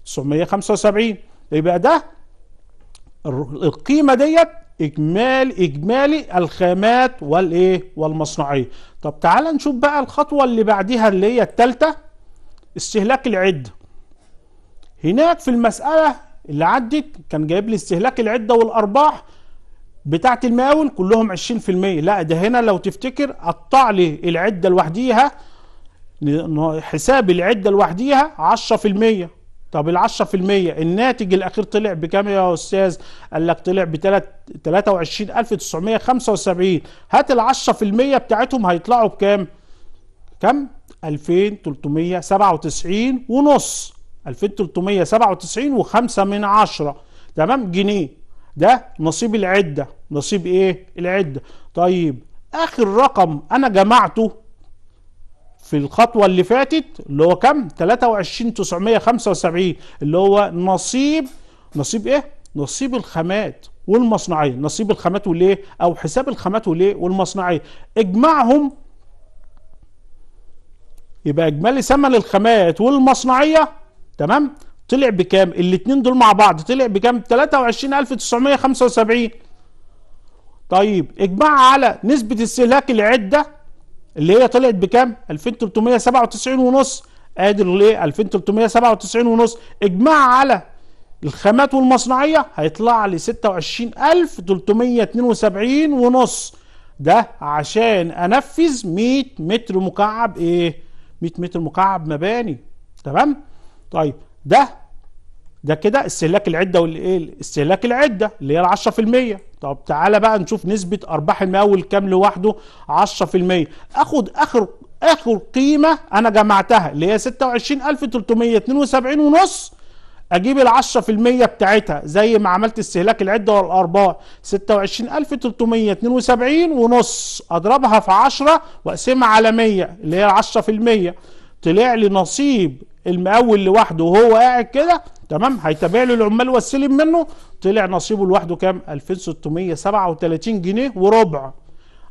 975 يبقى ده القيمه ديت إجمالي إجمالي الخامات والإيه والمصنعية طب تعال نشوف بقى الخطوة اللي بعدها اللي هي الثالثه استهلاك العدة هناك في المسألة اللي عدت كان جايب لي استهلاك العدة والأرباح بتاعه المقاول كلهم 20% لا ده هنا لو تفتكر قطع لي العدة لوحديها حساب العدة لوحديها 10% طب ال 10% الناتج الاخير طلع بكام يا استاذ؟ قال لك طلع ب 23975 هات ال 10% بتاعتهم هيطلعوا بكام؟ كم؟ 2397 ونص 2397 وخمسة من عشرة تمام جنيه ده نصيب العدة نصيب ايه العدة طيب اخر رقم انا جمعته في الخطوة اللي فاتت اللي هو كم 23975 اللي هو نصيب نصيب ايه نصيب الخامات والمصنعية نصيب الخامات والايه او حساب الخامات والايه والمصنعية اجمعهم يبقى اجمالي ثمن الخامات والمصنعية تمام طلع بكام الاتنين دول مع بعض طلع بكام 23975 طيب اجمع على نسبة استهلاك العدة اللي هي طلعت بكام 2397 ونص ادي الايه 2397 ونص اجمع على الخامات والمصنعيه هيطلع لي 26372 ونص ده عشان انفذ 100 متر مكعب ايه 100 متر مكعب مباني تمام طيب ده ده كده استهلاك العده والايه استهلاك العده اللي هي ال 10% طب تعالى بقى نشوف نسبه ارباح المقاول كام لوحده 10% اخد اخر اخر قيمه انا جمعتها اللي هي 26372 ونص اجيب ال 10% بتاعتها زي ما عملت استهلاك العده والارباح 26372 ونص اضربها في 10 واقسمها على 100 اللي هي 10% طلع لي نصيب المقاول لوحده وهو قاعد كده تمام هيتابع له العمال والسلم منه طلع نصيبه لوحده كام 2637 جنيه وربع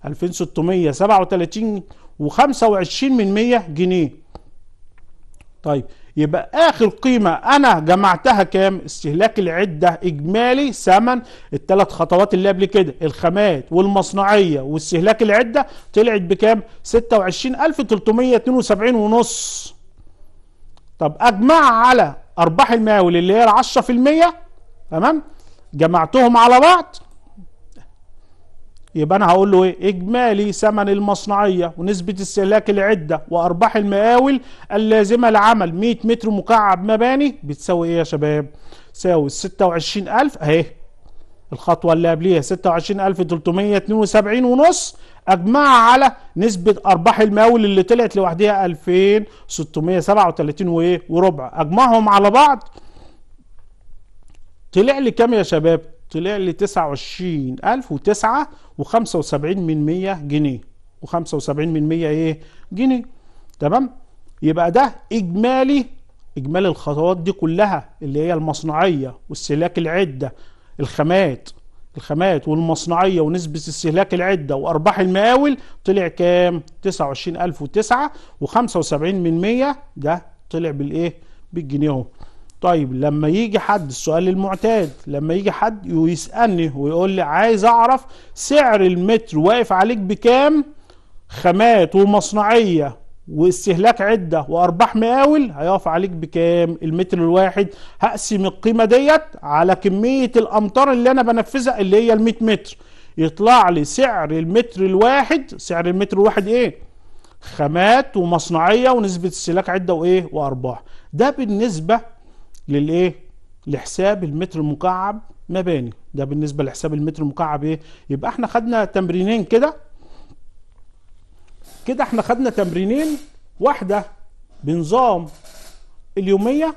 2637 و25 من 100 جنيه طيب يبقى اخر قيمه انا جمعتها كام استهلاك العده اجمالي ثمن الثلاث خطوات اللي قبل كده الخامات والمصنعيه واستهلاك العده طلعت بكام 26372 ونص طب اجمع على ارباح المقاول اللي هي 10% تمام جمعتهم على بعض يبقى انا هقول له ايه اجمالي ثمن المصنعيه ونسبه استهلاك العده وارباح المقاول اللازمه لعمل 100 متر مكعب مباني بتساوي ايه يا شباب تساوي 26000 اهي الخطوة اللي قبليها 26372 ونص أجمعها على نسبة أرباح المول اللي طلعت لوحدها 2637 وربع أجمعهم على بعض طلع لي كام يا شباب؟ طلع لي 29009 و75 من 100 جنيه و75 من 100 إيه؟ جنيه تمام؟ يبقى ده إجمالي إجمالي الخطوات دي كلها اللي هي المصنعية واستهلاك العدة الخامات الخامات والمصنعية ونسبة استهلاك العدة وأرباح المقاول طلع كام؟ 29009 و75% ده طلع بالإيه؟ بالجنيه اهو. طيب لما يجي حد السؤال المعتاد لما يجي حد يسألني ويقول لي عايز أعرف سعر المتر واقف عليك بكام؟ خامات ومصنعية واستهلاك عدة وأرباح مقاول هيقف عليك بكام المتر الواحد هقسم القيمة ديت على كمية الأمطار اللي أنا بنفذها اللي هي المية متر يطلع لي سعر المتر الواحد سعر المتر الواحد إيه خامات ومصنعية ونسبة استهلاك عدة وإيه وأرباح ده بالنسبة للإيه لحساب المتر المكعب مباني ده بالنسبة لحساب المتر المكعب إيه يبقى إحنا خدنا تمرينين كده كده احنا خدنا تمرينين واحدة بنظام اليومية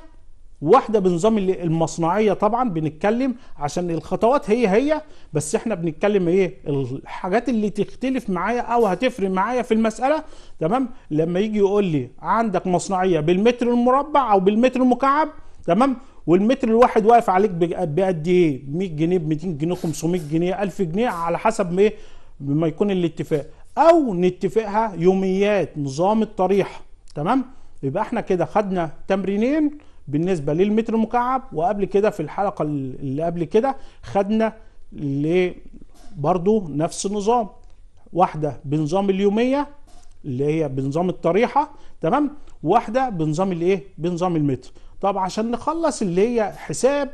واحدة بنظام المصنعية طبعا بنتكلم عشان الخطوات هي هي بس احنا بنتكلم ايه الحاجات اللي تختلف معايا او هتفرق معايا في المسألة تمام لما يجي يقول لي عندك مصنعية بالمتر المربع او بالمتر المكعب تمام والمتر الواحد واقف عليك بقد ايه 100 جنيه ب 200 جنيه 500 جنيه 1000 جنيه على حسب ايه ما يكون الاتفاق او نتفقها يوميات نظام الطريحه تمام يبقى احنا كده خدنا تمرينين بالنسبه للمتر مكعب وقبل كده في الحلقه اللي قبل كده خدنا برضو نفس النظام واحده بنظام اليوميه اللي هي بنظام الطريحه تمام واحده بنظام الايه بنظام المتر طب عشان نخلص اللي هي حساب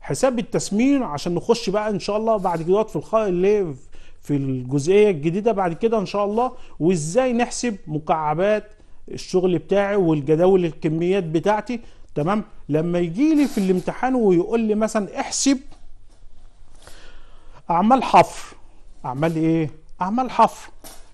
حساب التسمين عشان نخش بقى ان شاء الله بعد كده في الخ... اللي في الجزئيه الجديده بعد كده ان شاء الله وازاي نحسب مكعبات الشغل بتاعي والجداول الكميات بتاعتي تمام لما يجي لي في الامتحان ويقول لي مثلا احسب اعمال حفر اعمال ايه اعمال حفر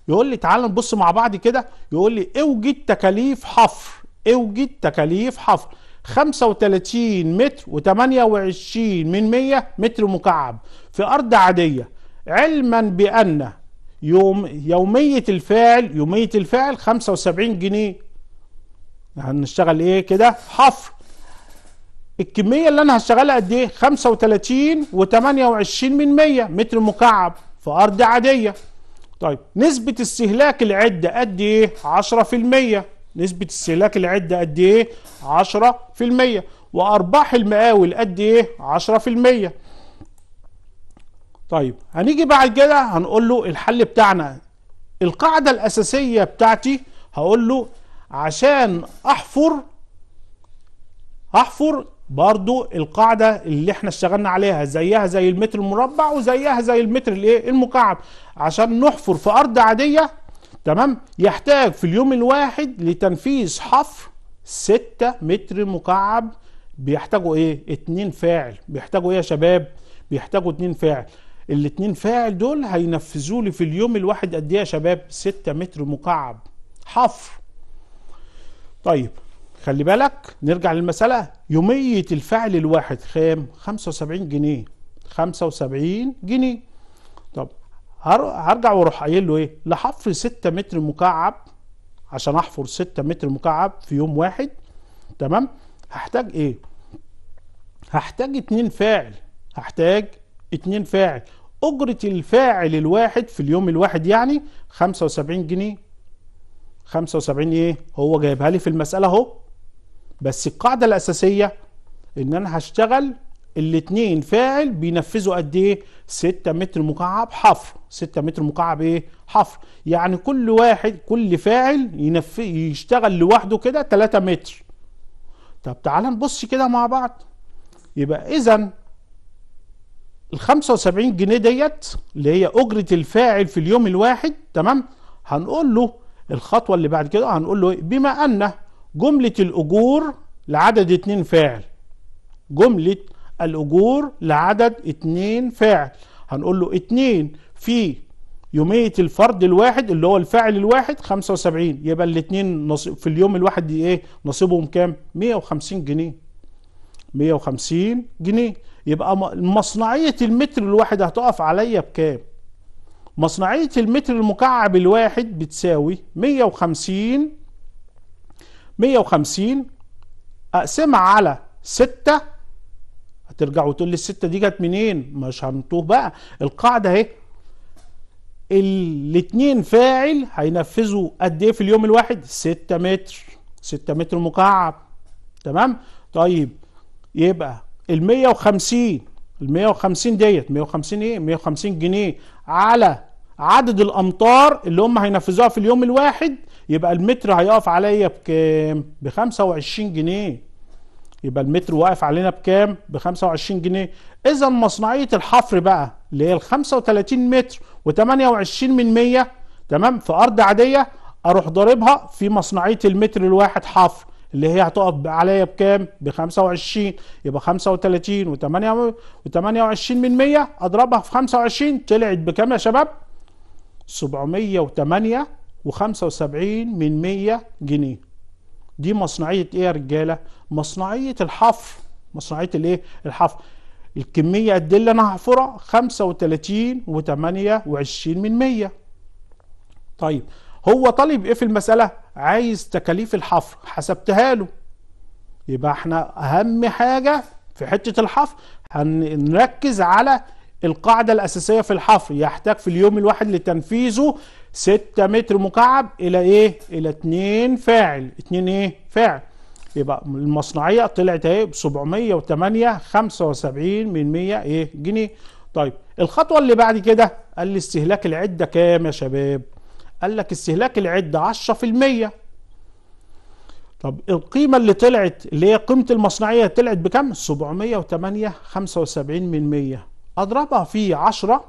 يقول لي تعال نبص مع بعض كده يقول لي اوجد تكاليف حفر اوجد تكاليف حفر 35 متر و28 من 100 متر مكعب في ارض عاديه علما بأن يوم يومية الفاعل يومية الفاعل 75 جنيه هنشتغل ايه كده حفر الكمية اللي انا هشتغلها قد ايه 35 و28 من 100 متر مكعب في ارض عادية طيب نسبة استهلاك العدة قد ايه 10% نسبة استهلاك العدة قد ايه 10% وارباح المقاول قد ايه 10% طيب هنيجي بعد كده هنقول له الحل بتاعنا القاعدة الأساسية بتاعتي هقول له عشان أحفر أحفر برضو القاعدة اللي احنا اشتغلنا عليها زيها زي المتر المربع وزيها زي المتر الايه المكعب عشان نحفر في أرض عادية تمام يحتاج في اليوم الواحد لتنفيذ حفر 6 متر مكعب بيحتاجوا ايه اتنين فاعل بيحتاجوا ايه يا شباب بيحتاجوا اتنين فاعل الاثنين فاعل دول هينفذوا لي في اليوم الواحد قد ايه يا شباب 6 متر مكعب حفر طيب خلي بالك نرجع للمسألة يومية الفاعل الواحد كام 75 جنيه 75 جنيه طب هرجع واروح قايل له ايه لحفر 6 متر مكعب عشان احفر 6 متر مكعب في يوم واحد تمام هحتاج ايه هحتاج اتنين فاعل هحتاج اتنين فاعل أجرة الفاعل الواحد في اليوم الواحد يعني 75 جنيه 75 إيه هو جايبها لي في المسألة أهو بس القاعدة الأساسية إن أنا هشتغل الاتنين فاعل بينفذوا قد ايه 6 متر مكعب حفر 6 متر مكعب ايه حفر يعني كل واحد كل فاعل ينف... يشتغل لوحده كده 3 متر طب تعال نبص كده مع بعض يبقى اذا ال 75 جنيه ديت اللي هي اجره الفاعل في اليوم الواحد تمام هنقول له الخطوه اللي بعد كده هنقول له إيه؟ بما ان جمله الاجور لعدد اتنين فاعل جمله الاجور لعدد اتنين فاعل هنقول له اتنين في يوميه الفرد الواحد اللي هو الفاعل الواحد 75 يبقى الاثنين نصيب في اليوم الواحد ايه نصيبهم كام 150 جنيه 150 جنيه يبقى مصنعية المتر الواحد هتقف عليا بكام مصنعية المتر المكعب الواحد بتساوي 150 150 أقسمها على 6 هترجع وتقول لي الستة دي جت منين مش هنتوه بقى القاعدة اهي الاتنين فاعل هينفذوا قد ايه في اليوم الواحد 6 متر 6 متر مكعب تمام طيب يبقى ال 150 ال 150 ديت 150 ايه 150 جنيه على عدد الامتار اللي هم هينفذوها في اليوم الواحد يبقى المتر هيقف عليا بكام ب 25 جنيه يبقى المتر واقف علينا بكام ب 25 جنيه اذا مصنعيه الحفر بقى اللي هي ال 35 متر و28 من 100 تمام في ارض عاديه اروح ضاربها في مصنعيه المتر الواحد حفر اللي هي هتقف عليا بكام؟ ب 25 يبقى 35 و8 و28 من 100 اضربها في 25 طلعت بكام يا شباب؟ 708 و75 من 100 جنيه. دي مصنعيه ايه يا رجاله؟ مصنعيه الحفر مصنعيه الايه؟ الحفر. الكميه قد إيه اللي انا هحفرها 35 و28 من 100. طيب هو طالب ايه في المساله عايز تكاليف الحفر حسبتها له يبقى احنا اهم حاجه في حته الحفر هنركز على القاعده الاساسيه في الحفر يحتاج في اليوم الواحد لتنفيذه 6 متر مكعب الى ايه الى 2 فاعل 2 ايه فاعل يبقى المصنعيه طلعت اهي ب 708 75 من 100 ايه جنيه طيب الخطوه اللي بعد كده قال لي استهلاك العده كام يا شباب قال لك استهلاك العدة 10% طب القيمة اللي طلعت اللي هي قيمة المصنعية طلعت بكم؟ 708 75 من 100 أضربها في 10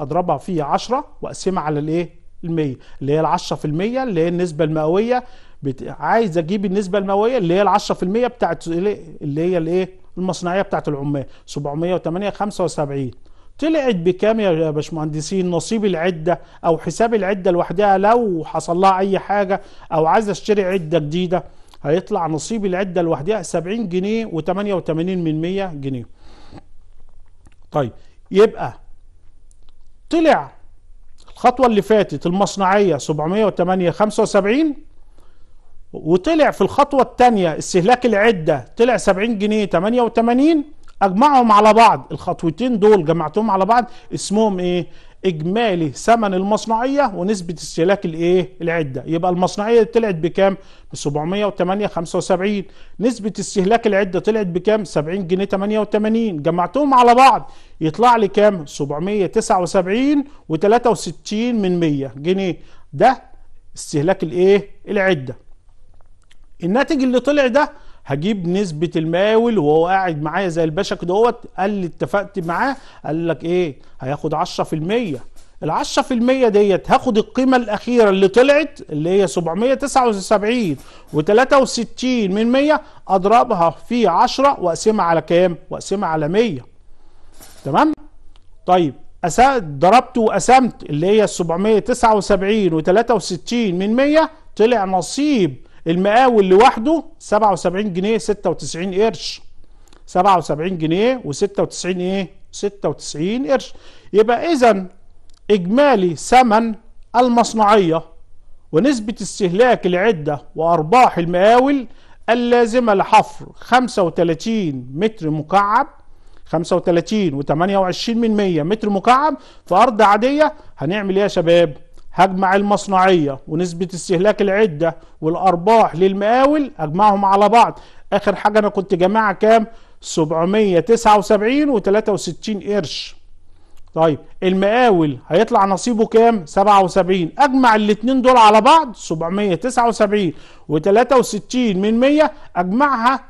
أضربها في 10 وأقسمها على الإيه؟ ال 100 اللي هي ال 10% اللي هي النسبة المئوية بت... عايز أجيب النسبة المئوية اللي هي ال 10% بتاعت اللي هي الإيه؟ المصنعية بتاعت العمال 708 75 طلعت بكام يا باشمهندسين نصيب العده او حساب العده لوحدها لو حصل لها اي حاجه او عايز اشتري عده جديده هيطلع نصيب العده لوحدها 70 جنيه و88 من 100 جنيه طيب يبقى طلع الخطوه اللي فاتت المصنعيه 708 75 وطلع في الخطوه الثانيه استهلاك العده طلع 70 جنيه 88 اجمعهم على بعض الخطوتين دول جمعتهم على بعض اسمهم ايه اجمالي ثمن المصنعيه ونسبه استهلاك الايه العده يبقى المصنعيه طلعت بكام ب 708 75 نسبه استهلاك العده طلعت بكام 70 جنيه 88 جمعتهم على بعض يطلع لي كام 779 و63 من 100 جنيه ده استهلاك الايه العده الناتج اللي طلع ده هجيب نسبه المقاول وهو قاعد معايا زي الباشا دوت قال لي اتفقت معاه قال لك ايه هياخد 10% ال 10% ديت هاخد القيمه الاخيره اللي طلعت اللي هي 779 و63 من 100 اضربها في 10 واقسمها على كام؟ واقسمها على 100 تمام؟ طيب أسا... ضربت وقسمت اللي هي 779 و63 من 100 طلع نصيب المقاول لوحده 77 جنيه 96 قرش 77 جنيه و96 ايه 96 قرش يبقى اذا اجمالي ثمن المصنعيه ونسبه استهلاك العده وارباح المقاول اللازمه لحفر 35 متر مكعب 35 و28 من 100 متر مكعب في ارض عاديه هنعمل ايه يا شباب هجمع المصنعية ونسبة استهلاك العدة والأرباح للمقاول أجمعهم على بعض آخر حاجة أنا كنت جماعة كام 779 و63 قرش طيب المقاول هيطلع نصيبه كام 77 أجمع الاتنين دول على بعض 779 و63 من 100 أجمعها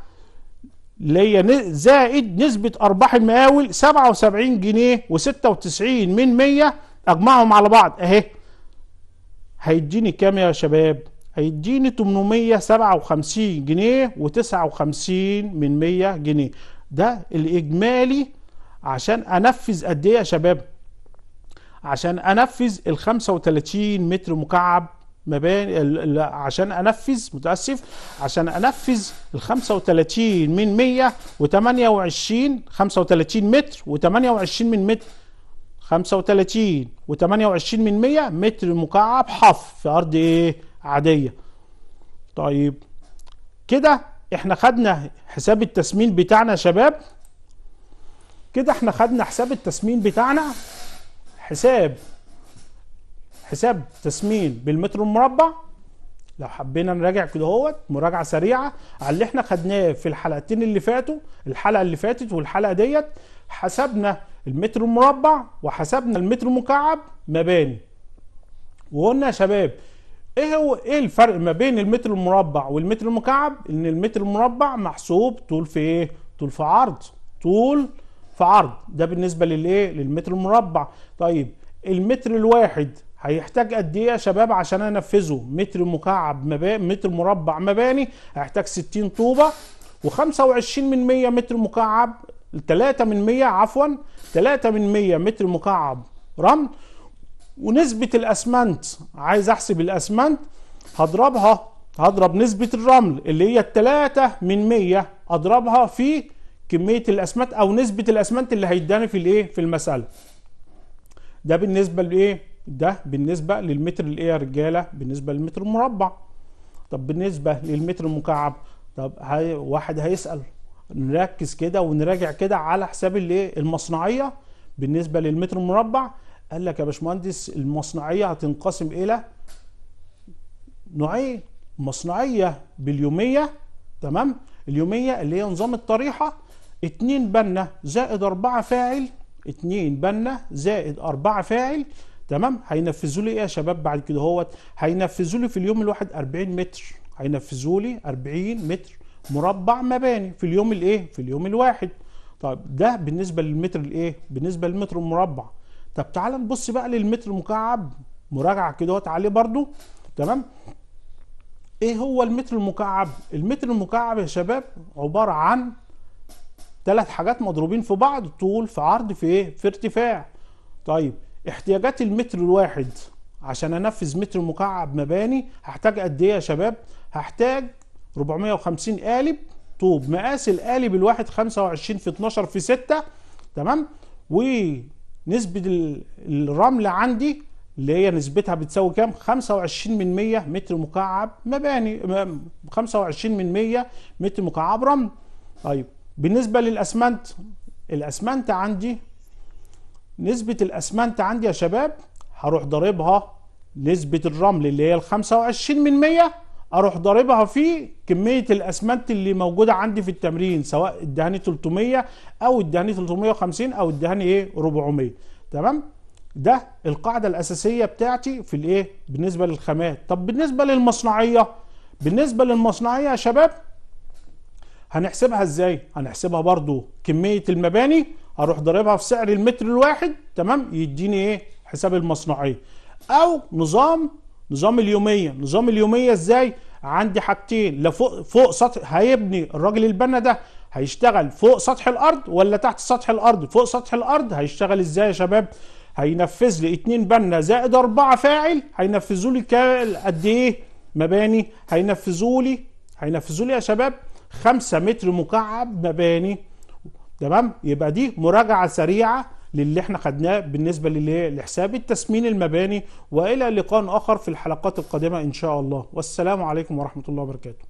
اللي زائد نسبة أرباح المقاول 77 جنيه و96 من 100 أجمعهم على بعض أهي هيديني كام يا شباب هيديني 857 جنيه و59 من 100 جنيه ده الاجمالي عشان انفذ قد ايه يا شباب عشان انفذ ال 35 متر مكعب مباني عشان انفذ متاسف عشان انفذ ال 35 من 100 و28 35 متر و28 من متر 35 و28 من 100 متر مكعب حف في ارض ايه عاديه طيب كده احنا خدنا حساب التسمين بتاعنا يا شباب كده احنا خدنا حساب التسمين بتاعنا حساب حساب تسمين بالمتر المربع لو حبينا نراجع كده اهوت مراجعه سريعه على اللي احنا خدناه في الحلقتين اللي فاتوا الحلقه اللي فاتت والحلقه ديت حسبنا المتر المربع وحسبنا المتر المكعب مباني وقلنا يا شباب ايه هو ايه الفرق ما بين المتر المربع والمتر المكعب ان المتر المربع محسوب طول في ايه طول في عرض طول في عرض ده بالنسبه للايه للمتر المربع طيب المتر الواحد هيحتاج قد ايه يا شباب عشان انفذه متر مكعب مباني متر مربع مباني هيحتاج 60 طوبه و25 من 100 متر مكعب 3 من 100 عفوا 3 من 100 متر مكعب رمل ونسبة الأسمنت عايز أحسب الأسمنت هضربها هضرب نسبة الرمل اللي هي 3 من 100 أضربها في كمية الأسمنت أو نسبة الأسمنت اللي هيداني في الإيه في المسألة ده بالنسبة لإيه ده بالنسبة للمتر الإيه يا رجالة بالنسبة للمتر المربع طب بالنسبة للمتر المكعب طب واحد هيسأل نركز كده ونراجع كده على حساب الايه المصنعيه بالنسبه للمتر المربع قال لك يا باشمهندس المصنعيه هتنقسم الى نوعين مصنعيه باليوميه تمام اليوميه اللي هي نظام الطريحه 2 بنا زائد 4 فاعل 2 بنا زائد 4 فاعل تمام هينفذوا لي ايه يا شباب بعد كده اهوت هينفذوا لي في اليوم الواحد 40 متر هينفذوا لي 40 متر مربع مباني في اليوم الايه في اليوم الواحد طيب ده بالنسبه للمتر الايه بالنسبه للمتر المربع طب تعال نبص بقى للمتر المكعب مراجعه كده عليه برضو تمام ايه هو المتر المكعب المتر المكعب يا شباب عباره عن ثلاث حاجات مضروبين في بعض طول في عرض في ايه في ارتفاع طيب احتياجات المتر الواحد عشان انفذ متر مكعب مباني هحتاج قد ايه يا شباب هحتاج 450 قالب طوب مقاس القالب الواحد 25 في 12 في 6 تمام ونسبة الرمل عندي اللي هي نسبتها بتساوي كام 25 من 100 متر مكعب مباني 25 من 100 متر مكعب رمل طيب بالنسبة للأسمنت الأسمنت عندي نسبة الأسمنت عندي يا شباب هروح ضاربها نسبة الرمل اللي هي ال 25 من 100 اروح ضاربها في كميه الاسمنت اللي موجوده عندي في التمرين سواء الدهاني 300 او الدهاني 350 او الدهاني ايه 400 تمام ده القاعده الاساسيه بتاعتي في الايه بالنسبه للخامات طب بالنسبه للمصنعيه بالنسبه للمصنعيه يا شباب هنحسبها ازاي هنحسبها برضو كميه المباني اروح ضاربها في سعر المتر الواحد تمام يديني ايه حساب المصنعيه او نظام نظام اليوميه نظام اليوميه ازاي عندي حاجتين لا فوق فوق سطح هيبني الراجل البنا ده هيشتغل فوق سطح الارض ولا تحت سطح الارض فوق سطح الارض هيشتغل ازاي يا شباب هينفذ لي اتنين بنا زائد أربعة فاعل هينفذوا لي قد ايه مباني هينفذوا لي هينفذوا لي يا شباب 5 متر مكعب مباني تمام يبقى دي مراجعه سريعه للي احنا خدناه بالنسبة لحساب التسمين المباني وإلى لقاء آخر في الحلقات القادمة إن شاء الله والسلام عليكم ورحمة الله وبركاته